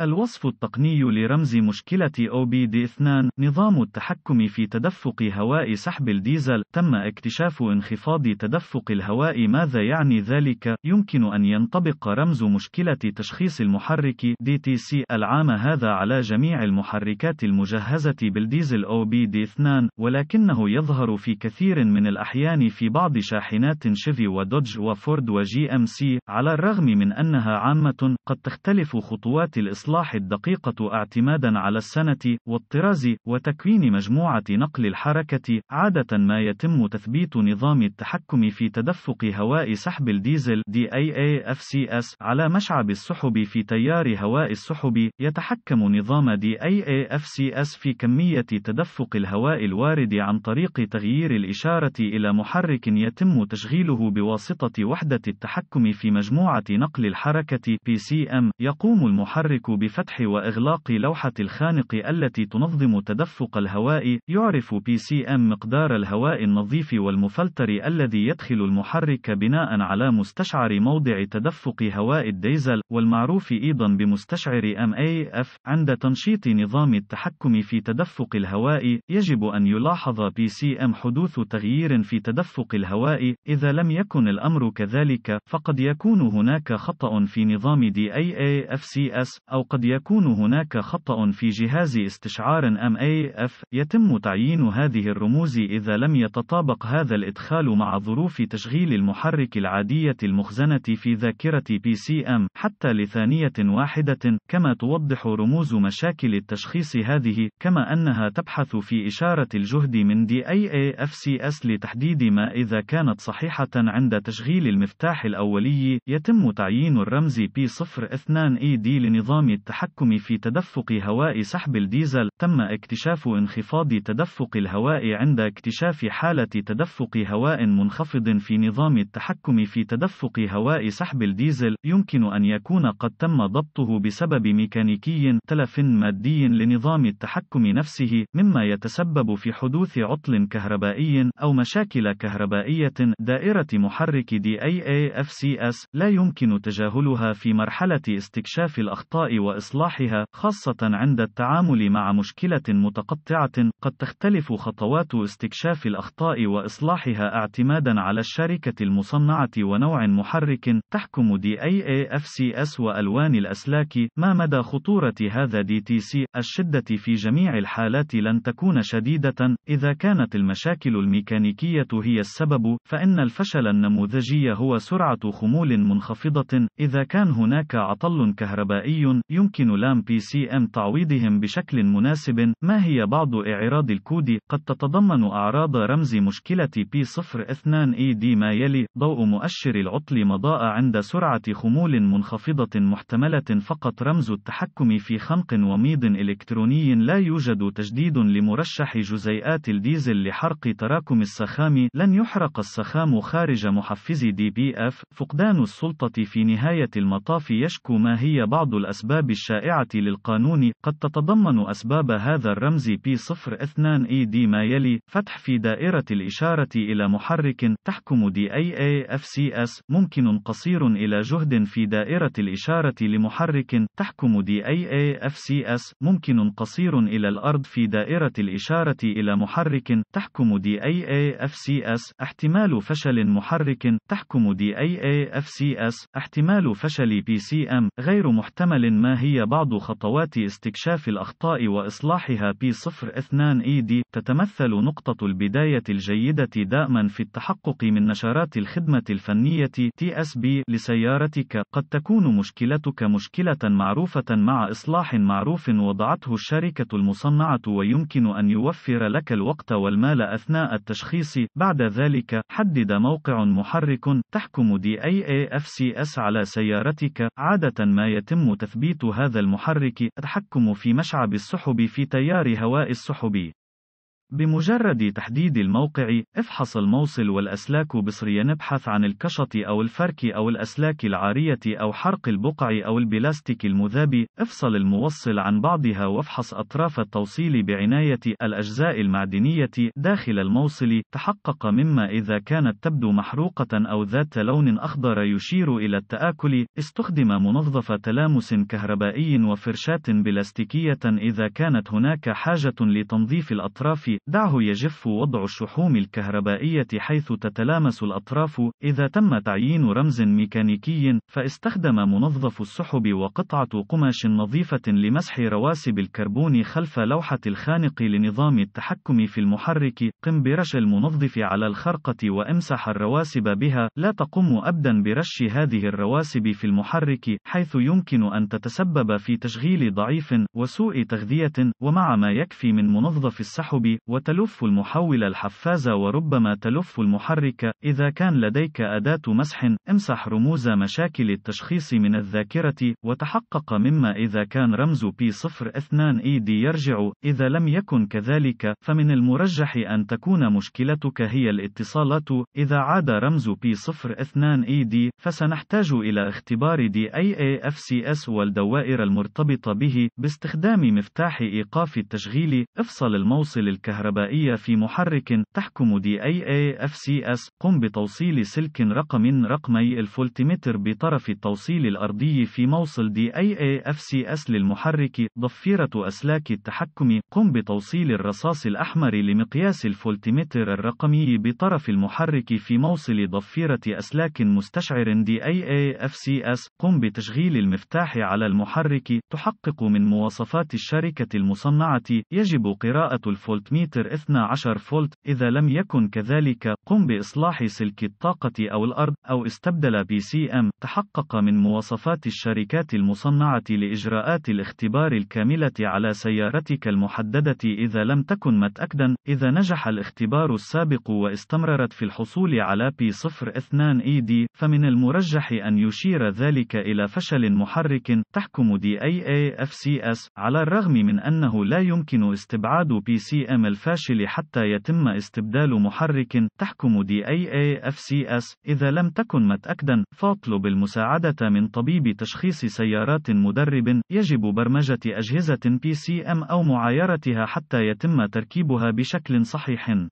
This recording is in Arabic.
الوصف التقني لرمز مشكلة OBD2 نظام التحكم في تدفق هواء سحب الديزل تم اكتشاف انخفاض تدفق الهواء ماذا يعني ذلك يمكن أن ينطبق رمز مشكلة تشخيص المحرك DTC العام هذا على جميع المحركات المجهزة بالديزل OBD2 ولكنه يظهر في كثير من الأحيان في بعض شاحنات شيفي ودوج وفورد وجي ام سي على الرغم من أنها عامة قد تختلف خطوات الإصلاح الإصلاح الدقيقة اعتمادا على السنة، والطراز، وتكوين مجموعة نقل الحركة، عادة ما يتم تثبيت نظام التحكم في تدفق هواء سحب الديزل DAAFCS على مشعب السحب في تيار هواء السحب، يتحكم نظام DAAFCS في كمية تدفق الهواء الوارد عن طريق تغيير الإشارة إلى محرك يتم تشغيله بواسطة وحدة التحكم في مجموعة نقل الحركة PCM، يقوم المحرك بفتح وإغلاق لوحة الخانق التي تنظم تدفق الهواء، يعرف بي سي ام مقدار الهواء النظيف والمفلتر الذي يدخل المحرك بناء على مستشعر موضع تدفق هواء الديزل، والمعروف أيضا بمستشعر MAF، عند تنشيط نظام التحكم في تدفق الهواء، يجب أن يلاحظ بي سي ام حدوث تغيير في تدفق الهواء، إذا لم يكن الأمر كذلك، فقد يكون هناك خطأ في نظام DAAFCS أو قد يكون هناك خطأ في جهاز استشعار MAF يتم تعيين هذه الرموز إذا لم يتطابق هذا الإدخال مع ظروف تشغيل المحرك العادية المخزنة في ذاكرة PCM حتى لثانية واحدة كما توضح رموز مشاكل التشخيص هذه كما أنها تبحث في إشارة الجهد من DAAFCS لتحديد ما إذا كانت صحيحة عند تشغيل المفتاح الأولي يتم تعيين الرمز P02ED لنظام التحكم في تدفق هواء سحب الديزل، تم اكتشاف انخفاض تدفق الهواء عند اكتشاف حالة تدفق هواء منخفض في نظام التحكم في تدفق هواء سحب الديزل، يمكن أن يكون قد تم ضبطه بسبب ميكانيكي تلف مادي لنظام التحكم نفسه، مما يتسبب في حدوث عطل كهربائي أو مشاكل كهربائية دائرة محرك DAAFCS لا يمكن تجاهلها في مرحلة استكشاف الأخطاء وإصلاحها، خاصة عند التعامل مع مشكلة متقطعة، قد تختلف خطوات استكشاف الأخطاء وإصلاحها اعتمادًا على الشركة المصنعة ونوع محرك، تحكم DAAFCS وألوان الأسلاك، ما مدى خطورة هذا DTC؟ الشدة في جميع الحالات لن تكون شديدة، إذا كانت المشاكل الميكانيكية هي السبب، فإن الفشل النموذجي هو سرعة خمول منخفضة، إذا كان هناك عطل كهربائي، يمكن لام بي سي ام تعويضهم بشكل مناسب. ما هي بعض إعراض الكود؟ قد تتضمن أعراض رمز مشكلة P02 دي ما يلي: ضوء مؤشر العطل مضاء عند سرعة خمول منخفضة محتملة فقط رمز التحكم في خنق وميض إلكتروني لا يوجد تجديد لمرشح جزيئات الديزل لحرق تراكم السخام لن يحرق السخام خارج محفز دي بي اف فقدان السلطة في نهاية المطاف يشكو ما هي بعض الأسباب الأسباب الشائعة للقانون قد تتضمن أسباب هذا الرمز p 02 ED ما يلي فتح في دائرة الإشارة إلى محرك تحكم DAAFCS ممكن قصير إلى جهد في دائرة الإشارة لمحرك تحكم DAAFCS ممكن قصير إلى الأرض في دائرة الإشارة إلى محرك تحكم DAAFCS احتمال فشل محرك تحكم DAAFCS احتمال فشل PCM غير محتمل ما ما هي بعض خطوات استكشاف الأخطاء وإصلاحها P02 ED تتمثل نقطة البداية الجيدة دائما في التحقق من نشرات الخدمة الفنية TSB لسيارتك قد تكون مشكلتك مشكلة معروفة مع إصلاح معروف وضعته الشركة المصنعة ويمكن أن يوفر لك الوقت والمال أثناء التشخيص بعد ذلك حدد موقع محرك تحكم DAAFCS على سيارتك عادة ما يتم تثبيت هذا المحرك التحكم في مشعب السحب في تيار هواء السحب بمجرد تحديد الموقع، افحص الموصل والأسلاك بصريا نبحث عن الكشط أو الفرك أو الأسلاك العارية أو حرق البقع أو البلاستيك المذاب، افصل الموصل عن بعضها وافحص أطراف التوصيل بعناية الأجزاء المعدنية داخل الموصل، تحقق مما إذا كانت تبدو محروقة أو ذات لون أخضر يشير إلى التآكل، استخدم منظف تلامس كهربائي وفرشاة بلاستيكية إذا كانت هناك حاجة لتنظيف الأطراف دعه يجف وضع الشحوم الكهربائية حيث تتلامس الأطراف. إذا تم تعيين رمز ميكانيكي، فاستخدم منظف السحب وقطعة قماش نظيفة لمسح رواسب الكربون خلف لوحة الخانق لنظام التحكم في المحرك. قم برش المنظف على الخرقة وامسح الرواسب بها. لا تقم أبدا برش هذه الرواسب في المحرك، حيث يمكن أن تتسبب في تشغيل ضعيف وسوء تغذية. ومع ما يكفي من منظف السحب وتلف المحول الحفاز وربما تلف المحرك إذا كان لديك أداة مسح امسح رموز مشاكل التشخيص من الذاكرة وتحقق مما إذا كان رمز P02 ED يرجع إذا لم يكن كذلك فمن المرجح أن تكون مشكلتك هي الاتصالات إذا عاد رمز P02 ED فسنحتاج إلى اختبار DAAFCS والدوائر المرتبطة به باستخدام مفتاح إيقاف التشغيل افصل الموصل الكهربائي كهربائية في محرك تحكم DAAFCS قم بتوصيل سلك رقم رقمي الفولتمتر بطرف التوصيل الأرضي في موصل DAAFCS للمحرك ضفيرة أسلاك التحكم قم بتوصيل الرصاص الأحمر لمقياس الفولتمتر الرقمي بطرف المحرك في موصل ضفيرة أسلاك مستشعر DAAFCS قم بتشغيل المفتاح على المحرك تحقق من مواصفات الشركة المصنعة يجب قراءة الفولتميتر متر 12 فولت إذا لم يكن كذلك قم بإصلاح سلك الطاقة أو الأرض أو استبدل بي سي ام تحقق من مواصفات الشركات المصنعة لإجراءات الاختبار الكاملة على سيارتك المحددة إذا لم تكن متأكدا إذا نجح الاختبار السابق واستمرت في الحصول على P02 ED فمن المرجح أن يشير ذلك إلى فشل محرك تحكم DAAFCS على الرغم من أنه لا يمكن استبعاد PCM الفاشل حتى يتم استبدال محرك تحكم DAAFCS إيه إذا لم تكن متأكدا فاطلب المساعدة من طبيب تشخيص سيارات مدرب يجب برمجة أجهزة PCM أو معايرتها حتى يتم تركيبها بشكل صحيح